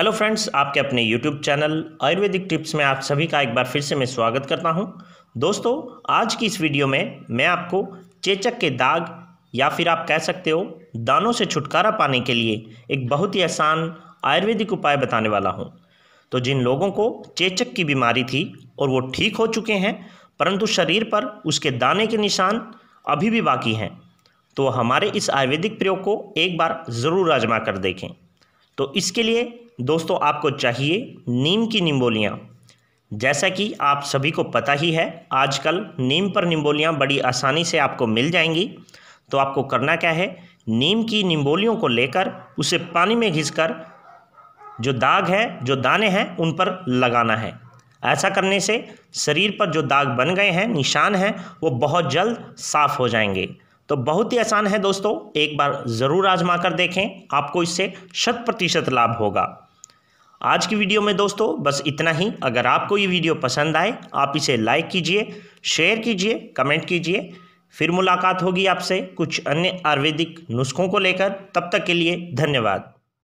hello friends आपके अपने YouTube channel Ayurvedic tips में आप सभी का एक बार फिर से मैं स्वागत करता हूं दोस्तों आज की इस वीडियो में मैं आपको चेचक के दाग या फिर आप कह सकते हो दानों से छुटकारा पाने के लिए एक बहुत ही आसान आयुर्वेदिक उपाय बताने वाला हूं तो जिन लोगों को चेचक की बीमारी थी और वो ठीक हो चुके हैं परंतु शरीर पर उसके दाने के निशान अभी भी बाकी हैं तो हमारे इस आयुर्वेदिक प्रयोग को एक बार ज़रूर आजमा कर देखें तो इसके लिए दोस्तों आपको चाहिए नीम की निम्बोलियाँ जैसा कि आप सभी को पता ही है आजकल नीम पर निम्बोलियाँ बड़ी आसानी से आपको मिल जाएंगी तो आपको करना क्या है नीम की निम्बोलियों को लेकर उसे पानी में घिस जो दाग है जो दाने हैं उन पर लगाना है ऐसा करने से शरीर पर जो दाग बन गए हैं निशान हैं वो बहुत जल्द साफ़ हो जाएंगे तो बहुत ही आसान है दोस्तों एक बार ज़रूर आजमा कर देखें आपको इससे शत प्रतिशत लाभ होगा आज की वीडियो में दोस्तों बस इतना ही अगर आपको ये वीडियो पसंद आए आप इसे लाइक कीजिए शेयर कीजिए कमेंट कीजिए फिर मुलाकात होगी आपसे कुछ अन्य आयुर्वेदिक नुस्खों को लेकर तब तक के लिए धन्यवाद